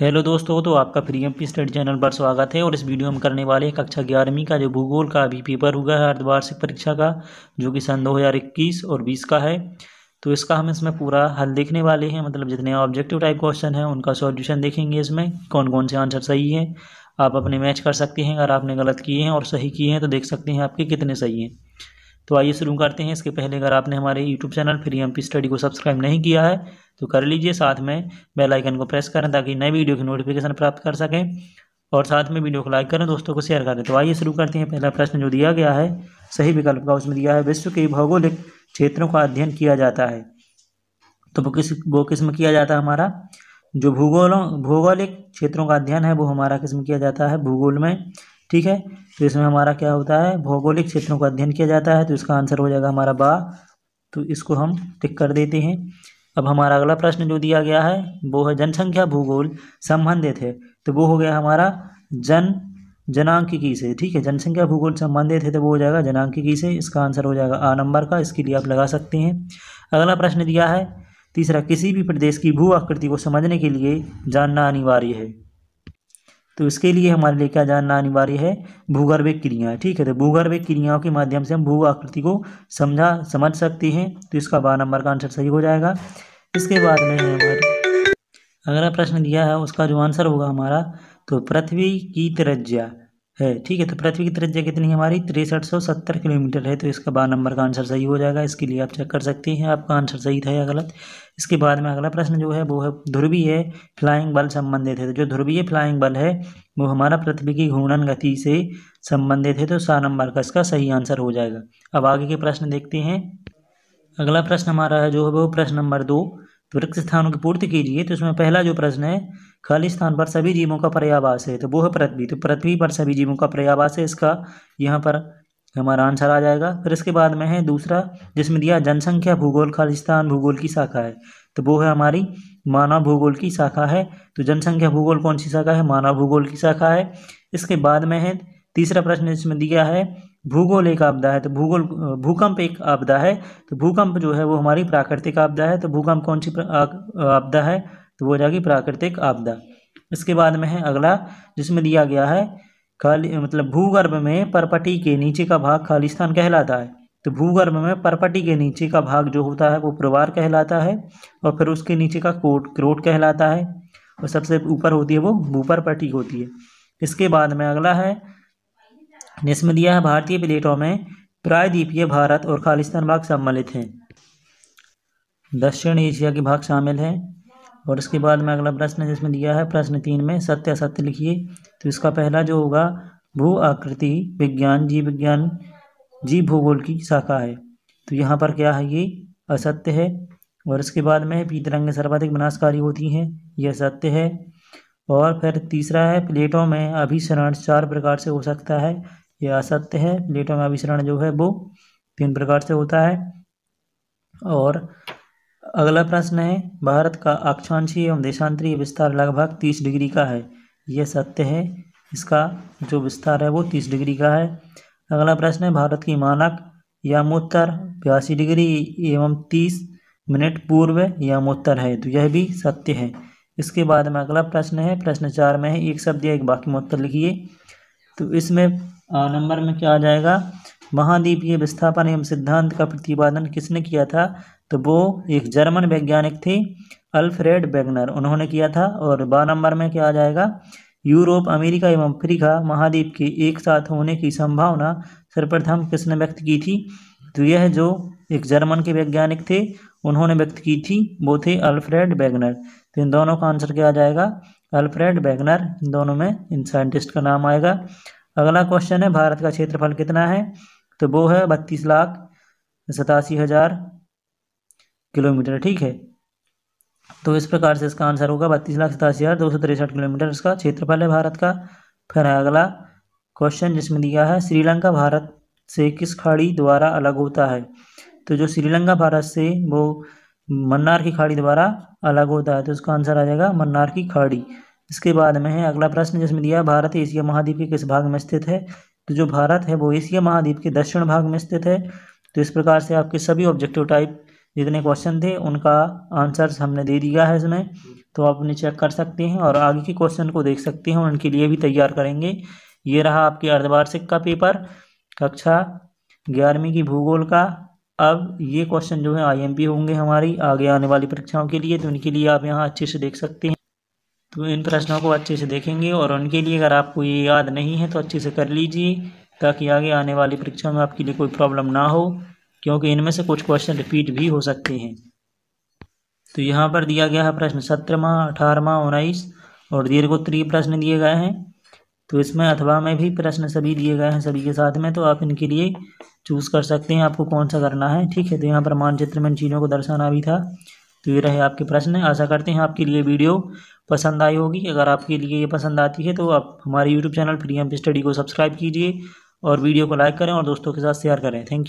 hello दोस्तों तो आपका एम पी स्टडी चैनल पर स्वागत है और इस वीडियो में करने वाले कक्षा ग्यारहवीं का जो भूगोल का अभी पेपर हुआ है अर्धवार्षिक परीक्षा का जो कि सन 2021 और 20 का है तो इसका हम इसमें पूरा हल देखने वाले हैं मतलब जितने ऑब्जेक्टिव टाइप क्वेश्चन हैं उनका सॉल्यूशन देखेंगे इसमें कौन कौन से आंसर सही है आप अपने मैच कर सकते हैं अगर आपने गलत किए हैं और सही किए हैं तो देख सकते हैं आपके कितने सही हैं तो आइए शुरू करते हैं इसके पहले अगर आपने हमारे YouTube channel free M study को सब्सक्राइब नहीं किया है तो कर लीजिए साथ में बेल आइकन को प्रेस करें ताकि नए वीडियो की नोटिफिकेशन प्राप्त कर सकें और साथ में वीडियो को लाइक करें दोस्तों को शेयर करें तो आइए शुरू करते हैं पहला प्रश्न जो दिया गया है सही विकल्प का उसमें दिया है विश्व के भौगोलिक क्षेत्रों का अध्ययन किया जाता है तो वो किस वो किस्म किया जाता है हमारा जो भूगोलों भौगोलिक क्षेत्रों का अध्ययन है वो हमारा किस्म किया जाता है भूगोल में ठीक है तो इसमें हमारा क्या होता है भौगोलिक क्षेत्रों का अध्ययन किया जाता है तो इसका आंसर हो जाएगा हमारा बा तो इसको हम टिक कर देते हैं अब हमारा अगला प्रश्न जो दिया गया है वो है जनसंख्या भूगोल संबंधित है तो वो हो गया हमारा जन जनांकिकी से ठीक है जनसंख्या भूगोल संबंधित है तो वो हो जाएगा जनांकिकी से इसका आंसर हो जाएगा आ नंबर का इसके लिए आप लगा सकते हैं अगला प्रश्न दिया है तीसरा किसी भी प्रदेश की भू आकृति को समझने के लिए जानना अनिवार्य है तो इसके लिए हमारे लिए क्या जानना अनिवार्य है भूगर्भ क्रियाएँ ठीक है तो भूगर्भ क्रियाओं के माध्यम से हम भू आकृति को समझा समझ सकते हैं तो इसका बारह नंबर का आंसर सही हो जाएगा इसके बाद में है हमारे अगला प्रश्न दिया है उसका जो आंसर होगा हमारा तो पृथ्वी की तरज्जा है ठीक है तो पृथ्वी की त्रिज्या कितनी है हमारी तिरसठ सौ सत्तर किलोमीटर है तो इसका बारह नंबर का आंसर सही हो जाएगा इसके लिए आप चेक कर सकते हैं आपका आंसर सही था या गलत इसके बाद में अगला प्रश्न जो है वो है ध्रुवीय फ्लाइंग बल संबंधित है तो जो ध्रुवीय फ्लाइंग बल है वो हमारा पृथ्वी की घूर्णन गति से संबंधित है तो सात नंबर का इसका सही आंसर हो जाएगा अब आगे के प्रश्न देखते हैं अगला प्रश्न हमारा है जो है वो प्रश्न नंबर दो रिक्त स्थानों की पूर्ति कीजिए तो इसमें पहला जो प्रश्न है खाली स्थान पर सभी जीवों का पर्यावास है तो वो है पृथ्वी तो पृथ्वी पर सभी जीवों का पर्यावास है इसका यहाँ पर हमारा आंसर आ जाएगा फिर इसके बाद में है दूसरा जिसमें दिया जनसंख्या भूगोल खालिस्तान भूगोल की शाखा है तो वो है हमारी मानव भूगोल की शाखा है तो जनसंख्या भूगोल कौन सी शाखा है मानव भूगोल की शाखा है इसके बाद में है तीसरा प्रश्न इसमें दिया है भूगोल एक आपदा है तो भूगोल भूकंप एक आपदा है तो भूकंप जो है वो हमारी प्राकृतिक आपदा है तो भूकंप कौन सी आपदा है तो वो हो जाएगी प्राकृतिक आपदा इसके बाद में है अगला जिसमें दिया गया है खाली मतलब भूगर्भ में परपटी के नीचे का भाग खालिस्तान कहलाता है तो भूगर्भ में परपटी के नीचे का भाग जो होता है वो प्रवार कहलाता है और फिर उसके नीचे का कोट क्रोट कहलाता है और सबसे ऊपर होती है वो भूपर पट्टी होती है इसके बाद में अगला है जिसमें दिया है भारतीय प्लेटों में प्रायद्वीपीय भारत और खालिस्तान भाग सम्मिलित हैं दक्षिण एशिया के भाग शामिल हैं और इसके बाद में अगला प्रश्न जिसमें दिया है प्रश्न तीन में सत्य असत्य लिखिए तो इसका पहला जो होगा भू आकृति विज्ञान जीव विज्ञान जीव भूगोल की शाखा है तो यहाँ पर क्या है ये असत्य है और इसके बाद में पीतरंग सर्वाधिक विनाशकारी होती हैं यह सत्य है और फिर तीसरा है प्लेटों में अभिसरण चार प्रकार से हो सकता है यह असत्य है प्लेटों में अभिसरण जो है वो तीन प्रकार से होता है और अगला प्रश्न है भारत का अक्षांशीय एवं देशांतरीय विस्तार लगभग तीस डिग्री का है यह सत्य है इसका जो विस्तार है वो तीस डिग्री का है अगला प्रश्न है भारत की मानक यामोत्तर बयासी डिग्री एवं तीस मिनट पूर्व यामोत्तर है तो यह भी सत्य है इसके बाद में अगला प्रश्न है प्रश्न चार में है एक शब्द या एक बाकी मोत्तर लिखिए तो इसमें नंबर में क्या आ जाएगा महाद्वीपीय विस्थापन एवं सिद्धांत का प्रतिपादन किसने किया था तो वो एक जर्मन वैज्ञानिक थे अल्फ्रेड बेगनर उन्होंने किया था और बारह नंबर में क्या आ जाएगा यूरोप अमेरिका एवं अफ्रीका महाद्वीप के एक साथ होने की संभावना सर्वप्रथम किसने व्यक्त की थी तो यह जो एक जर्मन के वैज्ञानिक थे उन्होंने व्यक्त की थी वो थे अल्फ्रेड बैगनर तो इन दोनों का आंसर क्या आ जाएगा अल्फ्रेड बैगनर इन दोनों में इन साइंटिस्ट का नाम आएगा अगला क्वेश्चन है भारत का क्षेत्रफल कितना है तो वो है बत्तीस लाख सतासी हज़ार किलोमीटर ठीक है तो इस प्रकार से इसका आंसर होगा बत्तीस लाख सतासी हज़ार दो सौ तिरसठ किलोमीटर इसका क्षेत्रफल है भारत का फिर अगला क्वेश्चन जिसमें दिया है श्रीलंका भारत से किस खाड़ी द्वारा अलग होता है तो जो श्रीलंका भारत से वो मन्नार की खाड़ी द्वारा अलग होता है तो इसका आंसर आ जाएगा मन्नार की खाड़ी इसके बाद में है अगला प्रश्न जिसमें दिया भारत एशिया महाद्वीप के किस भाग में स्थित है तो जो भारत है वो एशिया महाद्वीप के दक्षिण भाग में स्थित है तो इस प्रकार से आपके सभी ऑब्जेक्टिव टाइप जितने क्वेश्चन थे उनका आंसर हमने दे दिया है इसमें तो आप उन्हें चेक कर सकते हैं और आगे के क्वेश्चन को देख सकते हैं उनके लिए भी तैयार करेंगे ये रहा आपके अर्धवार्षिक का पेपर कक्षा ग्यारहवीं की भूगोल का अब ये क्वेश्चन जो है आईएमपी होंगे हमारी आगे आने वाली परीक्षाओं के लिए तो उनके लिए आप यहाँ अच्छे से देख सकते हैं तो इन प्रश्नों को अच्छे से देखेंगे और उनके लिए अगर आपको ये याद नहीं है तो अच्छे से कर लीजिए ताकि आगे आने वाली परीक्षा में आपके लिए कोई प्रॉब्लम ना हो क्योंकि इनमें से कुछ क्वेश्चन रिपीट भी हो सकते हैं तो यहाँ पर दिया गया है प्रश्न सत्रहवा अठारहवा उन्नीस और दीर्घोत्तरीय प्रश्न दिए गए हैं तो इसमें अथवा में भी प्रश्न सभी दिए गए हैं सभी के साथ में तो आप इनके लिए चूज़ कर सकते हैं आपको कौन सा करना है ठीक है तो यहाँ पर मानचित्र में चीज़ों को दर्शाना भी था तो ये रहे आपके प्रश्न आशा करते हैं आपके लिए वीडियो पसंद आई होगी अगर आपके लिए ये पसंद आती है तो आप हमारे YouTube channel free M study को सब्सक्राइब कीजिए और वीडियो को लाइक करें और दोस्तों के साथ शेयर करें थैंक यू